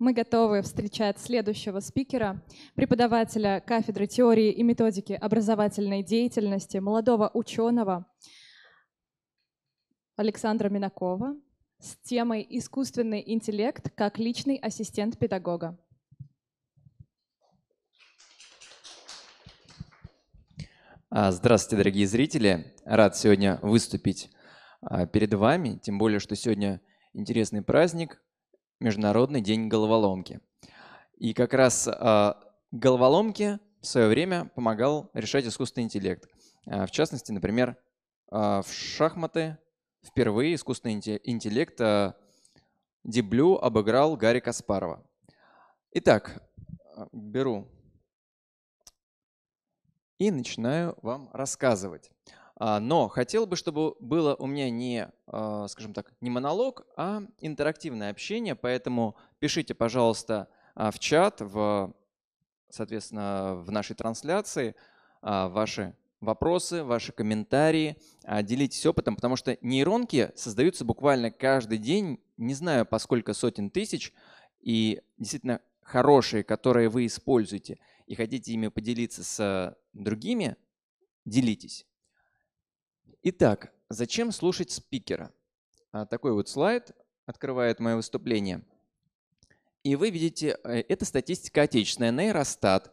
Мы готовы встречать следующего спикера, преподавателя кафедры теории и методики образовательной деятельности, молодого ученого Александра Минакова с темой «Искусственный интеллект как личный ассистент педагога». А, здравствуйте, дорогие зрители. Рад сегодня выступить а, перед вами, тем более, что сегодня интересный праздник – Международный день головоломки. И как раз а, головоломки в свое время помогал решать искусственный интеллект. А, в частности, например, а, в шахматы впервые искусственный интеллект э, Деблю обыграл Гарри Каспарова. Итак, беру и начинаю вам рассказывать. А, но хотел бы, чтобы было у меня не, а, скажем так, не монолог, а интерактивное общение, поэтому пишите, пожалуйста, а, в чат, в, соответственно, в нашей трансляции ваши вопросы, ваши комментарии, делитесь опытом, потому что нейронки создаются буквально каждый день, не знаю, по сколько сотен тысяч, и действительно хорошие, которые вы используете, и хотите ими поделиться с другими, делитесь. Итак, зачем слушать спикера? А, такой вот слайд открывает мое выступление. И вы видите, э, это статистика отечественная, нейростат.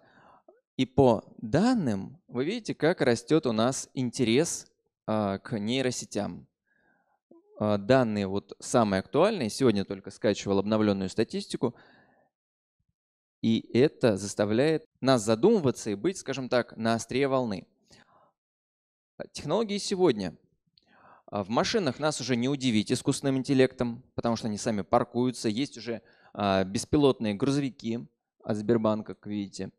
И по данным вы видите, как растет у нас интерес а, к нейросетям. А, данные вот самые актуальные, сегодня только скачивал обновленную статистику, и это заставляет нас задумываться и быть, скажем так, на острие волны. Технологии сегодня. А в машинах нас уже не удивить искусственным интеллектом, потому что они сами паркуются. Есть уже а, беспилотные грузовики от Сбербанка, как видите.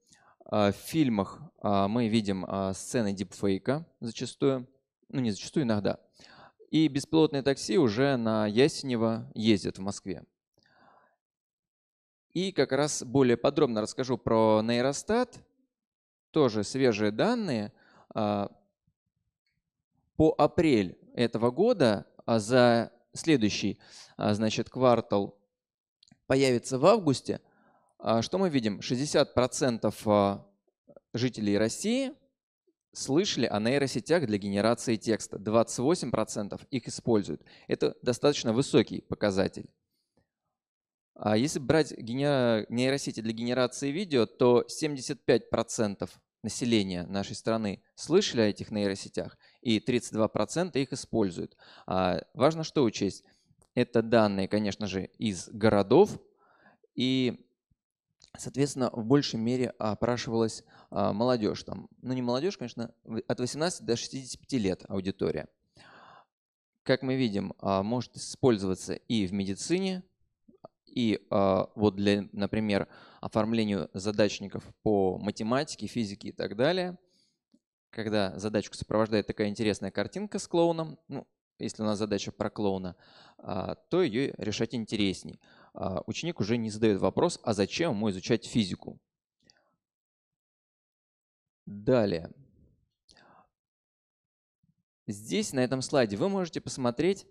А, в фильмах мы видим сцены дипфейка зачастую, ну не зачастую, иногда. И беспилотные такси уже на Ясенево ездят в Москве. И как раз более подробно расскажу про нейростат. Тоже свежие данные по апрель этого года а за следующий, а, значит, квартал появится в августе, а, что мы видим? 60% жителей России слышали о нейросетях для генерации текста. 28% их используют. Это достаточно высокий показатель. А если брать генер... нейросети для генерации видео, то 75% населения нашей страны слышали о этих нейросетях и 32% их используют. А важно что учесть? Это данные, конечно же, из городов, и, соответственно, в большей мере опрашивалась а, молодежь. Там, ну, не молодежь, конечно, от 18 до 65 лет аудитория. Как мы видим, а, может использоваться и в медицине, и а, вот для, например, оформлению задачников по математике, физике и так далее – когда задачку сопровождает такая интересная картинка с клоуном, ну, если у нас задача про клоуна, а, то ее решать интересней. А, ученик уже не задает вопрос, а зачем ему изучать физику? Далее. Здесь, на этом слайде, вы можете посмотреть,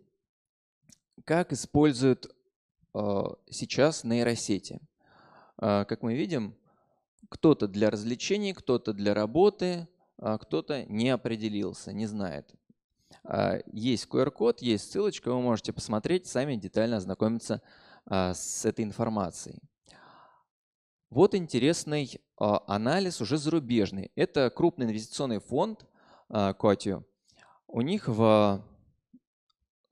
как используют а, сейчас нейросети. Как мы видим, кто-то для развлечений, кто-то для работы, а, кто-то не определился, не знает. А, есть QR-код, есть ссылочка, вы можете посмотреть, сами детально ознакомиться а, с этой информацией. Вот интересный анализ уже зарубежный. Это крупный инвестиционный фонд Котио. У них в,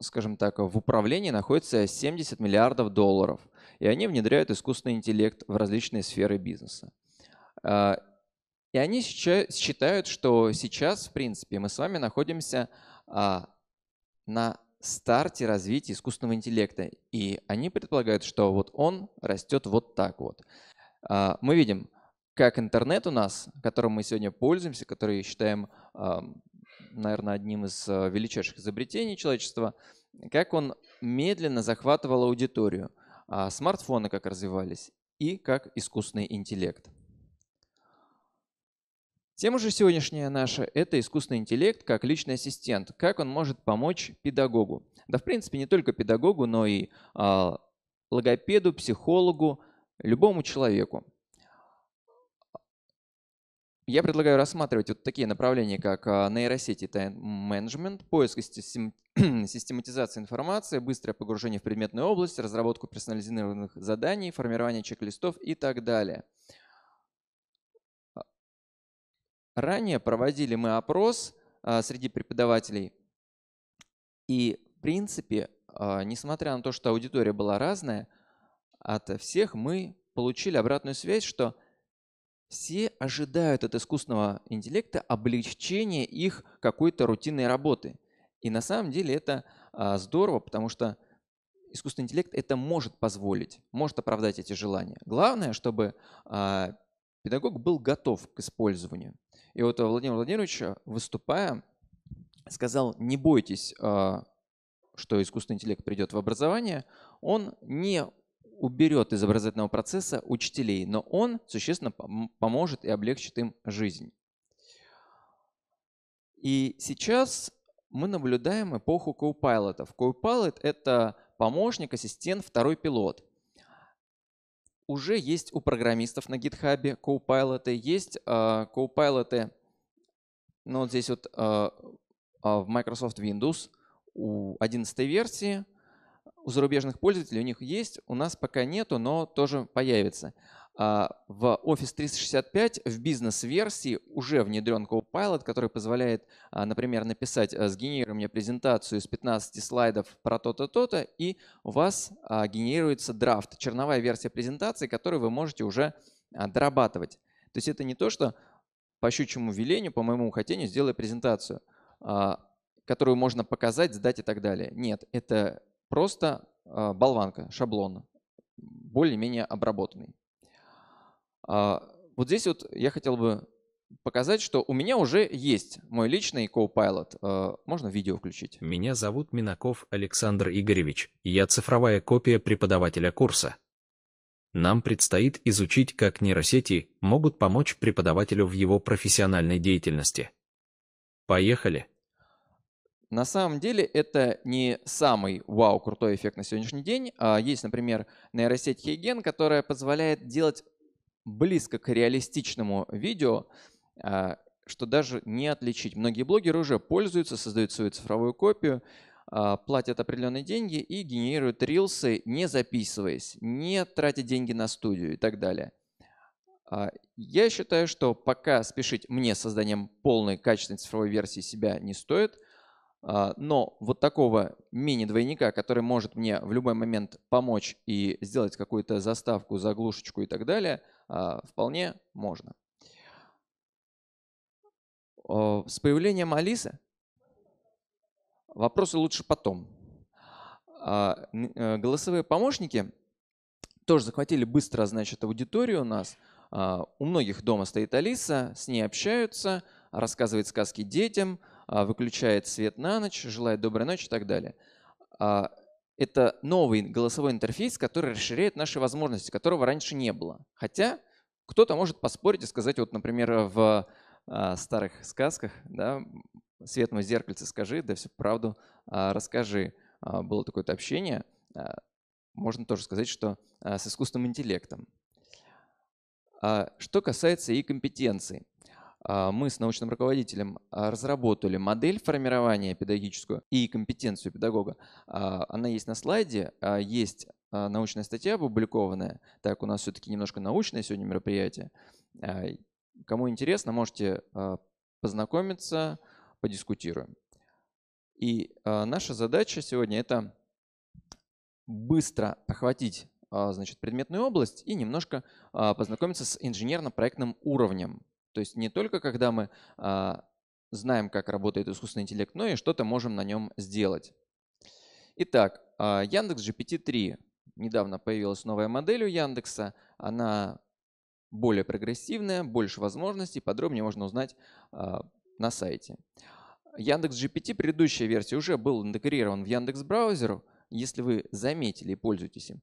скажем так, в управлении находится 70 миллиардов долларов. И они внедряют искусственный интеллект в различные сферы бизнеса. И они считают, что сейчас, в принципе, мы с вами находимся а, на старте развития искусственного интеллекта. И они предполагают, что вот он растет вот так вот. А, мы видим, как интернет у нас, которым мы сегодня пользуемся, который считаем, а, наверное, одним из величайших изобретений человечества, как он медленно захватывал аудиторию, смартфоны как развивались и как искусственный интеллект. Тема же сегодняшняя наша – это искусственный интеллект как личный ассистент, как он может помочь педагогу. Да, в принципе, не только педагогу, но и э, логопеду, психологу, любому человеку. Я предлагаю рассматривать вот такие направления, как а, нейросети тайм-менеджмент, поиск и систематизация информации, быстрое погружение в предметную область, разработку персонализированных заданий, формирование чек-листов и так далее. Ранее проводили мы опрос а, среди преподавателей, и в принципе, а, несмотря на то, что аудитория была разная, от всех мы получили обратную связь, что все ожидают от искусственного интеллекта облегчения их какой-то рутинной работы. И на самом деле это а, здорово, потому что искусственный интеллект это может позволить, может оправдать эти желания. Главное, чтобы педагог был готов к использованию. И вот э, Владимир Владимирович, э, выступая, сказал, не бойтесь, а, что искусственный интеллект придет в образование. Он не уберет из образовательного процесса учителей, но он существенно поможет и облегчит им жизнь. И сейчас мы наблюдаем эпоху коупайлотов. Коупайлот – это помощник, ассистент, второй пилот уже есть у программистов на GitHub Copilot, есть э, Copilot, ну вот здесь вот а, а, в Microsoft Windows у 11 версии, у зарубежных пользователей у них есть, у нас пока нету, но тоже появится. А, в Office 365 в бизнес-версии уже внедрен Copilot, который позволяет, а, например, написать э, «Сгенерируй мне презентацию из 15 слайдов про то-то, то-то», и у вас а, генерируется драфт, черновая версия презентации, которую вы можете уже дорабатывать. То есть это не то, что по щучьему велению, по моему хотению, сделай презентацию, которую можно показать, сдать и так далее. Нет, это просто болванка, шаблон, более-менее обработанный. А, вот здесь вот я хотел бы показать, что у меня уже есть мой личный Copilot. Э, можно видео включить? Меня зовут Минаков Александр Игоревич. Я цифровая копия преподавателя курса. Нам предстоит изучить, как нейросети могут помочь преподавателю в его профессиональной деятельности. Поехали! На самом деле это не самый вау крутой эффект на сегодняшний день. А, есть, например, нейросеть Хейген, которая позволяет делать близко к реалистичному видео, а, что даже не отличить. Многие блогеры уже пользуются, создают свою цифровую копию, а, платят определенные деньги и генерируют рилсы, не записываясь, не тратя деньги на студию и так далее. А, я считаю, что пока спешить мне с созданием полной качественной цифровой версии себя не стоит, но вот такого мини-двойника, который может мне в любой момент помочь и сделать какую-то заставку, заглушечку и так далее – а, вполне можно. А, с появлением Алисы вопросы лучше потом. А, э, голосовые помощники тоже захватили быстро, значит, аудиторию у нас. У многих дома стоит Алиса, с ней общаются, рассказывает сказки детям, выключает свет на ночь, желает доброй ночи и так далее это новый голосовой интерфейс, который расширяет наши возможности, которого раньше не было. Хотя кто-то может поспорить и сказать, вот, например, в э, старых сказках, да, светлому зеркальце скажи, да всю правду э, расскажи. Э, было такое-то общение. Э, можно тоже сказать, что э, с искусственным интеллектом. Что касается и компетенций. А, мы с научным руководителем а, разработали модель формирования педагогическую и компетенцию педагога. А, она есть на слайде, есть научная статья опубликованная. Так, у нас все-таки немножко научное сегодня мероприятие. Кому интересно, можете познакомиться, подискутируем. И наша задача сегодня – это быстро охватить значит, предметную область и немножко познакомиться с инженерно-проектным уровнем то есть не только когда мы а, знаем, как работает искусственный интеллект, но и что-то можем на нем сделать. Итак, а, Яндекс GPT-3. Недавно появилась новая модель у Яндекса. Она более прогрессивная, больше возможностей. Подробнее можно узнать а, на сайте. Яндекс GPT предыдущая версия уже был интегрирован в Яндекс браузер. Если вы заметили и пользуетесь им,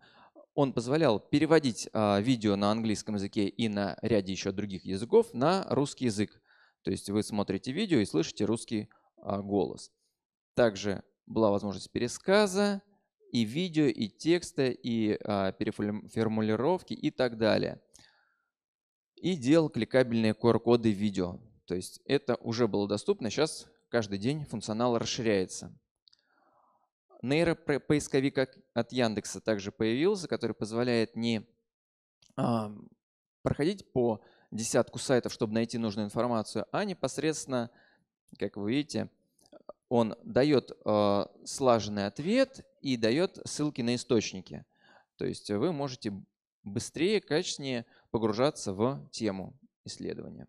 он позволял переводить а, видео на английском языке и на ряде еще других языков на русский язык. То есть вы смотрите видео и слышите русский а, голос. Также была возможность пересказа и видео, и текста, и а, переформулировки и так далее. И делал кликабельные QR-коды видео. То есть это уже было доступно. Сейчас каждый день функционал расширяется нейропоисковик от Яндекса также появился, который позволяет не а, проходить по десятку сайтов, чтобы найти нужную информацию, а непосредственно, как вы видите, он дает а, слаженный ответ и дает ссылки на источники. То есть вы можете быстрее, качественнее погружаться в тему исследования.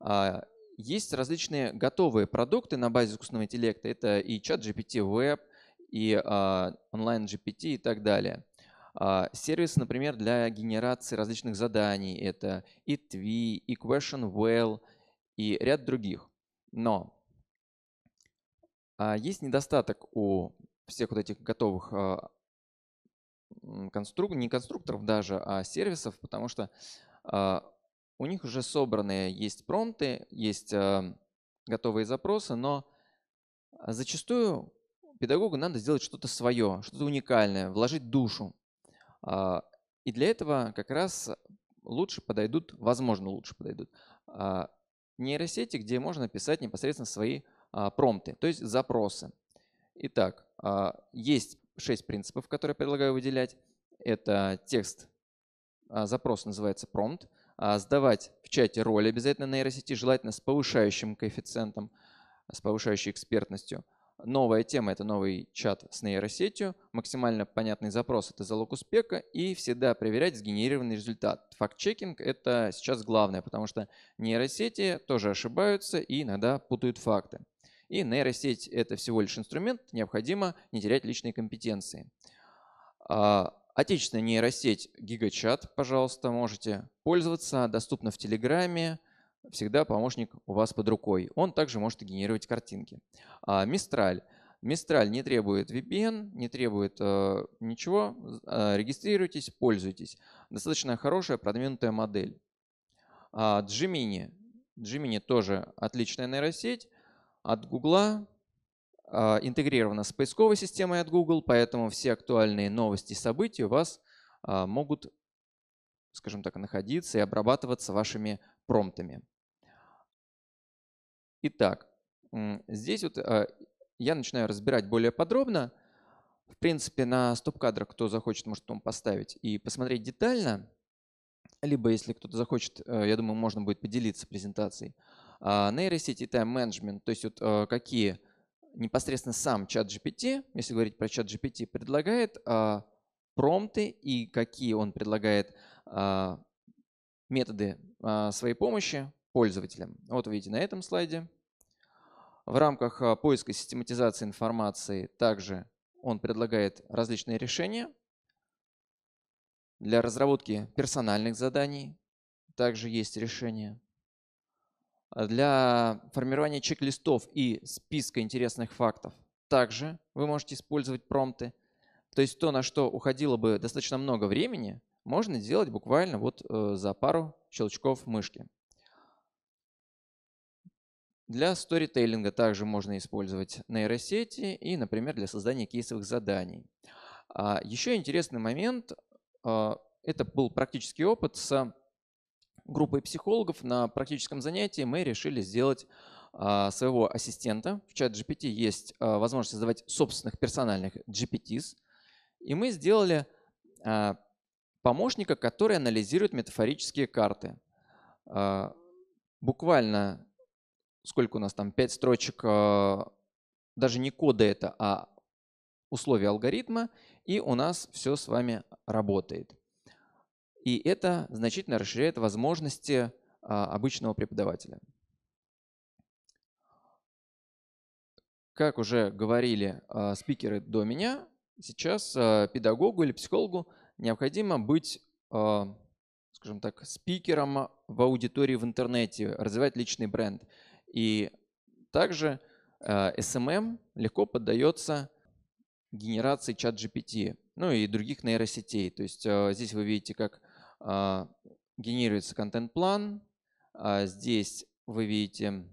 А, есть различные готовые продукты на базе искусственного интеллекта. Это и чат GPT Web, и а, онлайн GPT и так далее. А, Сервисы, например, для генерации различных заданий. Это и Twi, и Question Well, и ряд других. Но а, есть недостаток у всех вот этих готовых конструк... не конструкторов даже, а сервисов, потому что у них уже собраны есть промпты, есть готовые запросы, но зачастую педагогу надо сделать что-то свое, что-то уникальное, вложить душу. А, и для этого как раз лучше подойдут, возможно, лучше подойдут а, нейросети, где можно писать непосредственно свои а, промпты, то есть запросы. Итак, есть шесть принципов, которые предлагаю выделять. Это текст, запрос называется промпт, сдавать в чате роли обязательно нейросети, желательно с повышающим коэффициентом, с повышающей экспертностью – новая тема — это новый чат с нейросетью, максимально понятный запрос — это залог успеха, и всегда проверять сгенерированный результат. Факт-чекинг — это сейчас главное, потому что нейросети тоже ошибаются и иногда путают факты. И нейросеть — это всего лишь инструмент, необходимо не терять личные компетенции. А, отечественная нейросеть GigaChat, пожалуйста, можете пользоваться, доступна в Телеграме, всегда помощник у вас под рукой. Он также может генерировать картинки. А, мистраль Мистраль не требует VPN, не требует э, ничего. Э, регистрируйтесь, пользуйтесь. Достаточно хорошая продвинутая модель. А Gemini. тоже отличная нейросеть от Гугла, э, интегрирована с поисковой системой от Google, поэтому все актуальные новости и события у вас э, могут, скажем так, находиться и обрабатываться вашими промптами. Итак, здесь вот а, я начинаю разбирать более подробно. В принципе, на стоп-кадрах, кто захочет, может потом поставить и посмотреть детально. Либо, если кто-то захочет, э, я думаю, можно будет поделиться презентацией. А, нейросети и тайм-менеджмент, то есть вот э, какие непосредственно сам чат GPT, если говорить про чат GPT, предлагает а, промты и какие он предлагает методы своей помощи пользователям. Вот видите на этом слайде. В рамках а, поиска и систематизации информации также он предлагает различные решения для разработки персональных заданий. Также есть решения а, для формирования чек-листов и списка интересных фактов. Также вы можете использовать промпты. То есть то, на что уходило бы достаточно много времени, можно сделать буквально вот э, за пару щелчков мышки. Для сторитейлинга также можно использовать нейросети и, например, для создания кейсовых заданий. А, еще интересный момент, а, это был практический опыт с группой психологов. На практическом занятии мы решили сделать а, своего ассистента. В чат GPT есть возможность создавать собственных персональных GPTs. И мы сделали помощника, который анализирует метафорические карты. Буквально сколько у нас там, 5 строчек, э, даже не кода это, а условия алгоритма, и у нас все с вами работает. И это значительно расширяет возможности а, обычного преподавателя. Как уже говорили э, спикеры до меня, сейчас э, педагогу или психологу необходимо быть, скажем так, спикером в аудитории в интернете, развивать личный бренд – и также э, SMM легко поддается генерации чат GPT, ну и других нейросетей. То есть э, здесь вы видите, как а, генерируется контент-план, а здесь вы видите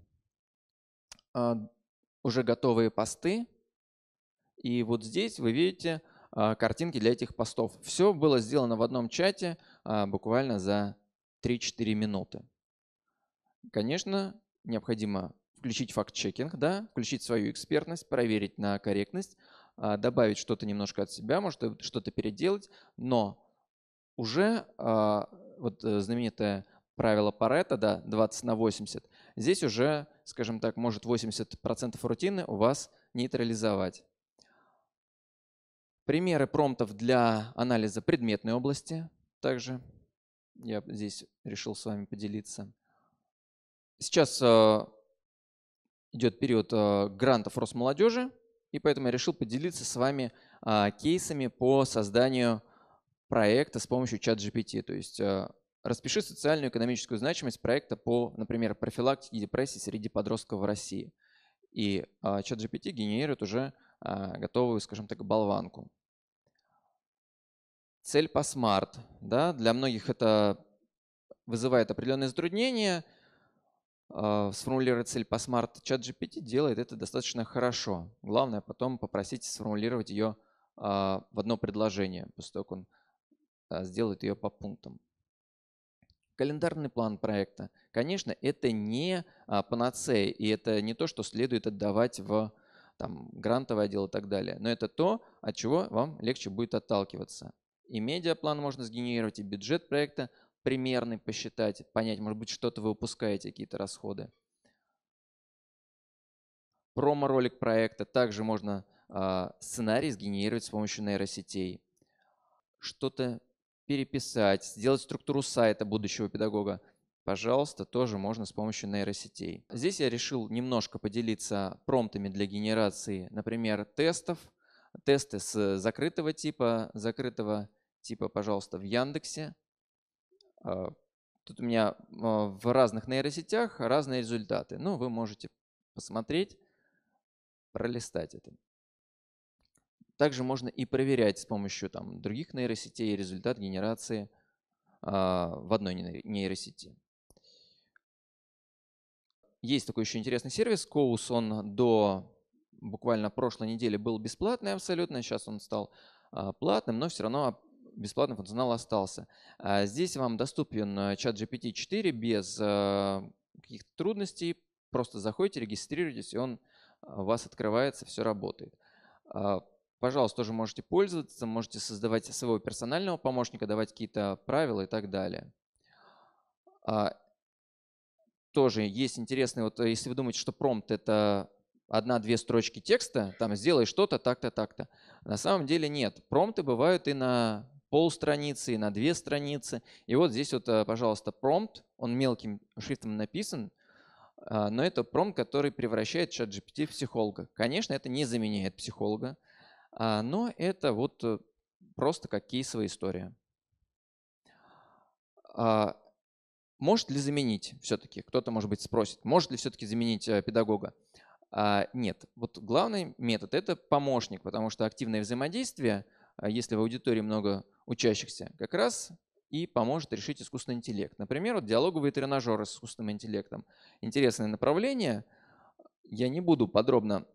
а, уже готовые посты, и вот здесь вы видите картинки для этих постов. Все было сделано в одном чате буквально за 3-4 минуты. Конечно, необходимо включить факт-чекинг, да, включить свою экспертность, проверить на корректность, а, добавить что-то немножко от себя, может э, что-то переделать, но уже а, вот э, знаменитое правило Парета, да, 20 на 80, здесь уже, скажем так, может 80% рутины у вас нейтрализовать. Примеры промптов для анализа предметной области также я здесь решил с вами поделиться. Сейчас э, идет период э, грантов Росмолодежи, и поэтому я решил поделиться с вами а, кейсами по созданию проекта с помощью чат-GPT. То есть э, распиши социальную и экономическую значимость проекта по, например, профилактике депрессии среди подростков в России. И а, чат-GPT генерирует уже а, готовую, скажем так, болванку. Цель по смарт. Да? Для многих это вызывает определенные затруднения, а, сформулировать цель по смарт чат GPT делает это достаточно хорошо. Главное потом попросить сформулировать ее а, в одно предложение, после того, как он а, сделает ее по пунктам. Календарный план проекта. Конечно, это не панацея, и это не то, что следует отдавать в там, грантовое дело и так далее. Но это то, от чего вам легче будет отталкиваться. И медиаплан можно сгенерировать, и бюджет проекта – примерный посчитать, понять, может быть, что-то вы упускаете, какие-то расходы. Промо-ролик проекта также можно э, сценарий сгенерировать с помощью нейросетей. Что-то переписать, сделать структуру сайта будущего педагога. Пожалуйста, тоже можно с помощью нейросетей. Здесь я решил немножко поделиться промптами для генерации, например, тестов. Тесты с закрытого типа, закрытого типа, пожалуйста, в Яндексе. А, тут у меня а, в разных нейросетях разные результаты. Ну, вы можете посмотреть, пролистать это. Также можно и проверять с помощью там, других нейросетей результат генерации а, в одной нейросети. Есть такой еще интересный сервис Коус. Он до буквально прошлой недели был бесплатный абсолютно. Сейчас он стал платным, но все равно бесплатный функционал остался. А здесь вам доступен э, чат GPT-4 без э, каких-то трудностей. Просто заходите, регистрируйтесь, и он а, у вас открывается, все работает. А, пожалуйста, тоже можете пользоваться, можете создавать своего персонального помощника, давать какие-то правила и так далее. Тоже есть интересный, вот если вы думаете, что промпт — это одна-две строчки текста, там сделай что-то, так-то, так-то. На самом деле нет. Промпты бывают и на полстраницы и на две страницы. И вот здесь вот, э, пожалуйста, промпт, он мелким шрифтом написан, а, но это промпт, который превращает чат GPT в психолога. Конечно, это не заменяет психолога, а, но это вот э, просто как кейсовая история. А, может ли заменить все-таки? Кто-то, может быть, спросит, может ли все-таки заменить э, педагога? Нет. Вот главный метод – это помощник, потому что активное взаимодействие – а, если в аудитории много учащихся, как раз и поможет решить искусственный интеллект. Например, вот диалоговые тренажеры с искусственным интеллектом. Интересное направление. Я не буду подробно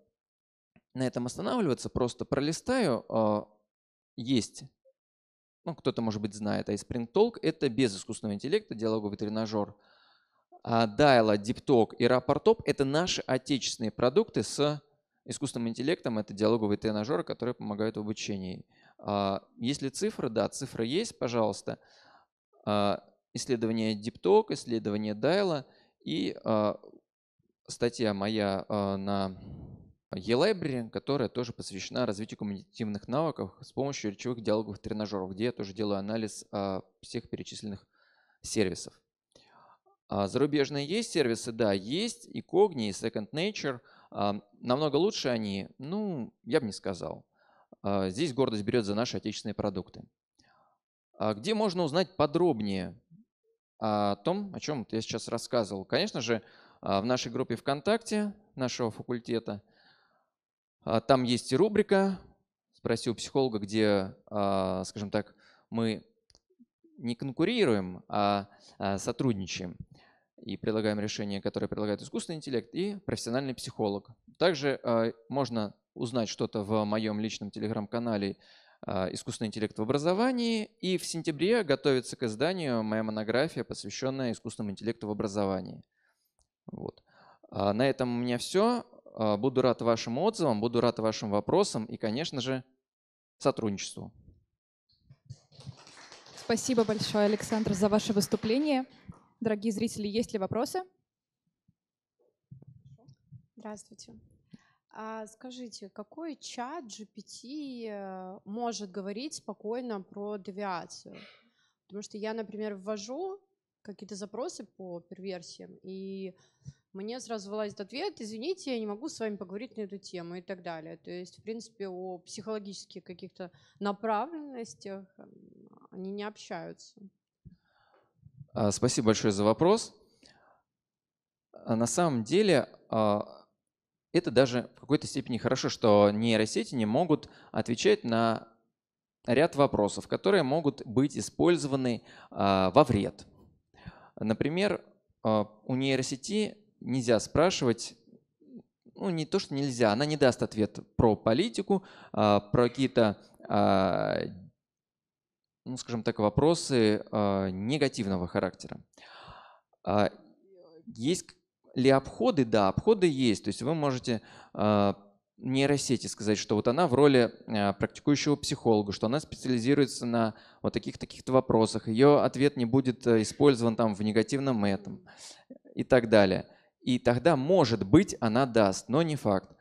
на этом останавливаться, просто пролистаю. А, есть, ну, кто-то, может быть, знает, а Spring Talk – это без искусственного интеллекта диалоговый тренажер. А Diala, DeepTalk и Rapportop – это наши отечественные продукты с искусственным интеллектом. Это диалоговые тренажеры, которые помогают в обучении. А, Если цифры, да, цифры есть, пожалуйста. А, исследование DeepTalk, исследование Дайла и а, статья моя на e-library, которая тоже посвящена развитию коммуникативных навыков с помощью речевых диалоговых тренажеров, где я тоже делаю анализ всех перечисленных сервисов. Зарубежные есть сервисы? Да, есть. И Cogni, и Second Nature. Намного лучше они? Ну, я бы не сказал. А, здесь гордость берет за наши отечественные продукты. А где можно узнать подробнее о том, о чем я сейчас рассказывал? Конечно же, а, в нашей группе ВКонтакте нашего факультета. Там есть и рубрика «Спроси у психолога», где, скажем так, мы не конкурируем, а сотрудничаем и предлагаем решения, которые предлагает искусственный интеллект, и профессиональный психолог. Также э, можно узнать что-то в моем личном телеграм-канале э, «Искусственный интеллект в образовании». И в сентябре готовится к изданию моя монография, посвященная искусственному интеллекту в образовании. Вот. А на этом у меня все. Э, буду рад вашим отзывам, буду рад вашим вопросам и, конечно же, сотрудничеству. Спасибо большое, Александр, за ваше выступление. Дорогие зрители, есть ли вопросы? Здравствуйте. А скажите, какой чат GPT э, может говорить спокойно про девиацию? Потому что я, например, ввожу какие-то запросы по перверсиям, и мне сразу вылазит ответ, извините, я не могу с вами поговорить на эту тему и так далее. То есть, в принципе, о психологических каких-то направленностях эм, они не общаются. А, спасибо большое за вопрос. А, на самом деле а, это даже в какой-то степени хорошо, что нейросети не могут отвечать на ряд вопросов, которые могут быть использованы во вред. Например, у нейросети нельзя спрашивать, ну не то, что нельзя, она не даст ответ про политику, про какие-то ну, скажем так, вопросы а, негативного характера. А, есть ли обходы? Да, обходы есть. То есть вы можете а, нейросети сказать, что вот она в роли практикующего психолога, что она специализируется на вот таких-таких-то вопросах, ее ответ не будет э, использован там в негативном этом и так далее. И тогда, может быть, она даст, но не факт.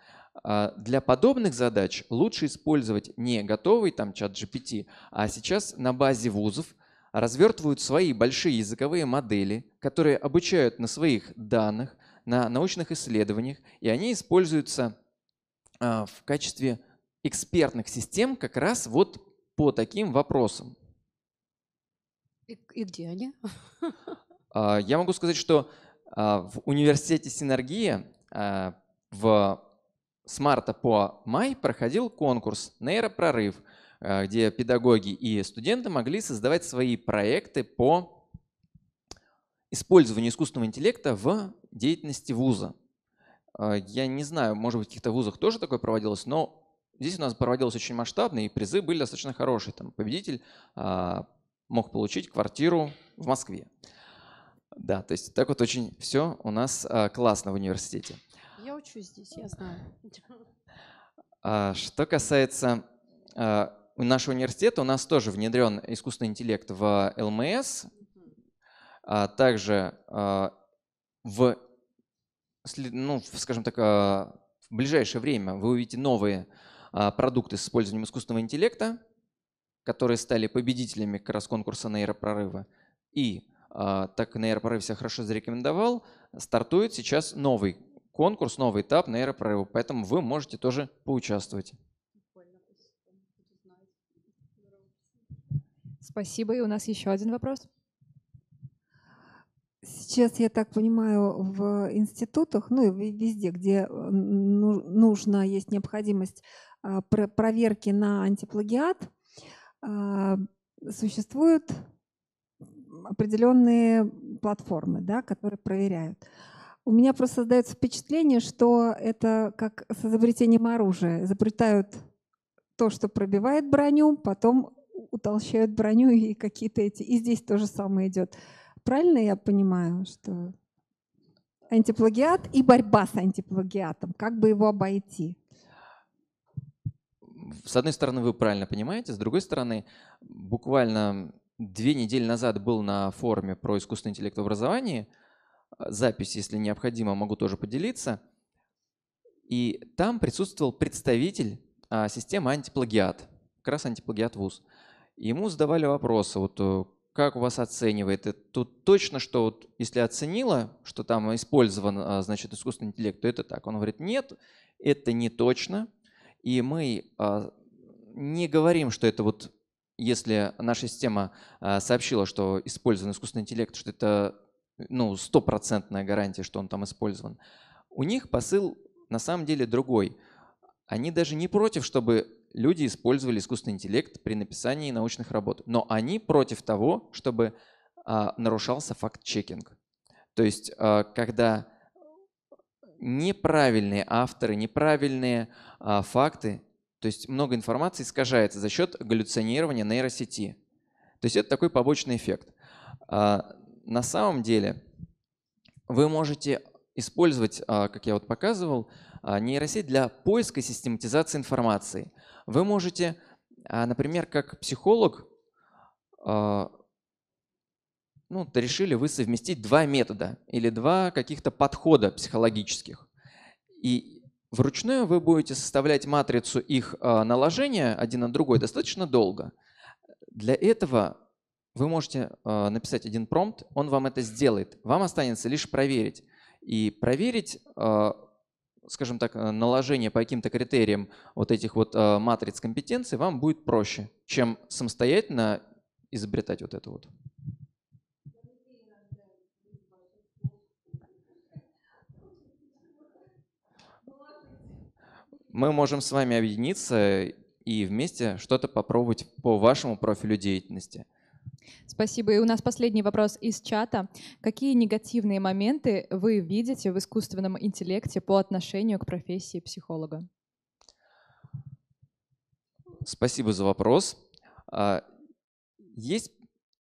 А для подобных задач лучше использовать не готовый там чат GPT, а сейчас на базе вузов развертывают свои большие языковые модели, которые обучают на своих данных, на научных исследованиях, и они используются а, в качестве экспертных систем как раз вот по таким вопросам. И, и где они? А, я могу сказать, что в университете «Синергия» в с марта по май проходил конкурс «Нейропрорыв», э, где педагоги и студенты могли создавать свои проекты по использованию искусственного интеллекта в деятельности вуза. Э, я не знаю, может быть, в каких-то вузах тоже такое проводилось, но здесь у нас проводилось очень масштабно, и призы были достаточно хорошие. Там победитель а, мог получить квартиру в Москве. Да, то есть так вот очень все у нас а, классно в университете плачу здесь, я знаю. А, что касается а, нашего университета, у нас тоже внедрен искусственный интеллект в ЛМС, а также а, в, ну, скажем так, в ближайшее время вы увидите новые продукты с использованием искусственного интеллекта, которые стали победителями как раз конкурса нейропрорыва. И так как нейропрорыв себя хорошо зарекомендовал, стартует сейчас новый конкурс, новый этап нейропрорыва, поэтому вы можете тоже поучаствовать. Спасибо. И у нас еще один вопрос. Сейчас, я так понимаю, в институтах, ну и везде, где э, ну, нужно, есть необходимость а, проверки на антиплагиат, а, существуют определенные платформы, да, которые проверяют. У меня просто создается впечатление, что это как с изобретением оружия. Изобретают то, что пробивает броню, потом утолщают броню и какие-то эти. И здесь то же самое идет. Правильно я понимаю, что антиплагиат и борьба с антиплагиатом, как бы его обойти? С одной стороны, вы правильно понимаете, с другой стороны, буквально две недели назад был на форуме про искусственный интеллект в образовании – а, запись, если необходимо, могу тоже поделиться. И там присутствовал представитель а, системы антиплагиат, как раз антиплагиат ВУЗ. Ему задавали вопросы, вот э, как у вас оценивает? Э, тут точно, что вот если оценила, что там использован, а, значит, искусственный интеллект, то это так. Он говорит, нет, это не точно. И мы не говорим, что это вот если наша система сообщила, что использован искусственный интеллект, что это ну, стопроцентная гарантия, что он там использован. У них посыл на самом деле другой. Они даже не против, чтобы люди использовали искусственный интеллект при написании научных работ, но они против того, чтобы а, нарушался факт-чекинг. То есть, а, когда неправильные авторы, неправильные а, факты, то есть много информации искажается за счет галлюционирования нейросети. То есть это такой побочный эффект. А, на самом деле вы можете использовать, а, как я вот показывал, а, нейросеть для поиска и систематизации информации. Вы можете, а, например, как психолог, ну, решили вы совместить два метода или два каких-то подхода психологических. И вручную вы будете составлять матрицу их наложения один на другой достаточно долго. Для этого вы можете э, написать один промпт, он вам это сделает. Вам останется лишь проверить. И проверить, э, скажем так, э, наложение по каким-то критериям вот этих вот э, матриц компетенций вам будет проще, чем самостоятельно изобретать вот это вот. Мы можем с вами объединиться и вместе что-то попробовать по вашему профилю деятельности. Спасибо. И у нас последний вопрос из чата. Какие негативные моменты вы видите в искусственном интеллекте по отношению к профессии психолога? Спасибо за вопрос. А, есть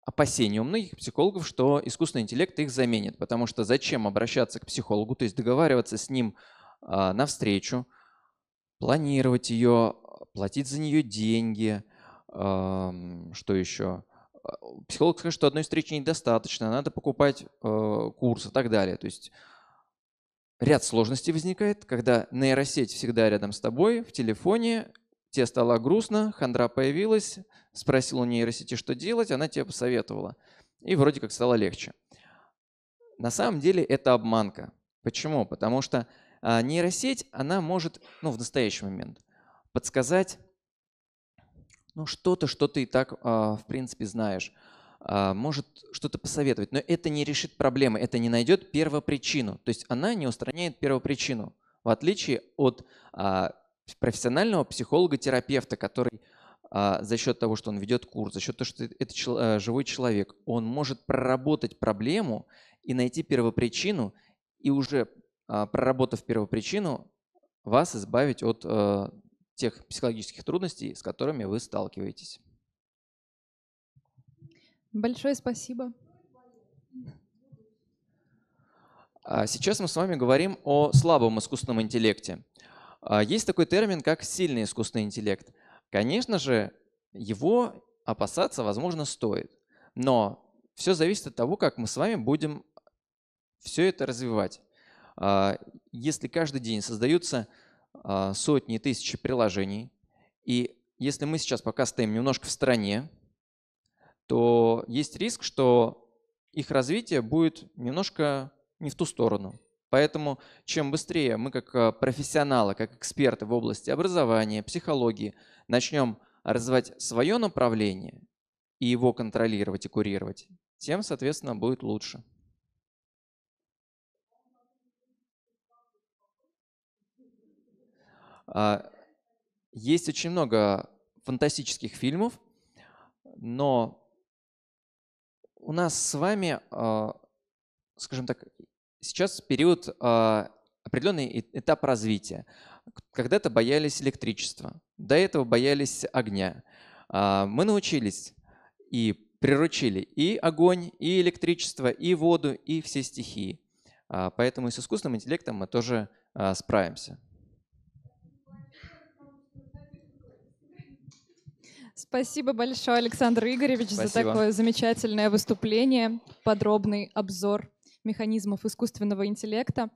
опасения у многих психологов, что искусственный интеллект их заменит, потому что зачем обращаться к психологу, то есть договариваться с ним а, на встречу, планировать ее, платить за нее деньги, что еще – психолог скажет, что одной встречи недостаточно, надо покупать э, курс и так далее. То есть ряд сложностей возникает, когда нейросеть всегда рядом с тобой, в телефоне, тебе стало грустно, хандра появилась, спросил у нейросети, что делать, она тебе посоветовала. И вроде как стало легче. На самом деле это обманка. Почему? Потому что а, нейросеть, она может, ну, в настоящий момент, подсказать ну, что-то, что ты и так, а, в принципе, знаешь, а, может что-то посоветовать. Но это не решит проблемы, это не найдет первопричину. То есть она не устраняет первопричину, в отличие от а, профессионального психолога-терапевта, который за счет того, что он ведет курс, за счет того, что это живой человек, он может проработать проблему и найти первопричину, и уже проработав первопричину, вас избавить от тех психологических трудностей, с которыми вы сталкиваетесь. Большое спасибо. А сейчас мы с вами говорим о слабом искусственном интеллекте. А есть такой термин, как сильный искусственный интеллект. Конечно же, его опасаться, возможно, стоит. Но все зависит от того, как мы с вами будем все это развивать. А если каждый день создаются а, сотни и тысячи приложений. И если мы сейчас пока стоим немножко в стране, то есть риск, что их развитие будет немножко не в ту сторону. Поэтому чем быстрее мы как а, профессионалы, как эксперты в области образования, психологии начнем развивать свое направление и его контролировать и курировать, тем, соответственно, будет лучше. А, есть очень много фантастических фильмов, но у нас с вами, а, скажем так, сейчас период а, определенный этап развития. Когда-то боялись электричества, до этого боялись огня. Мы научились и приручили и огонь, и электричество, и воду, и все стихии. Поэтому и с искусственным интеллектом мы тоже справимся. Спасибо большое, Александр Игоревич, Спасибо. за такое замечательное выступление, подробный обзор механизмов искусственного интеллекта.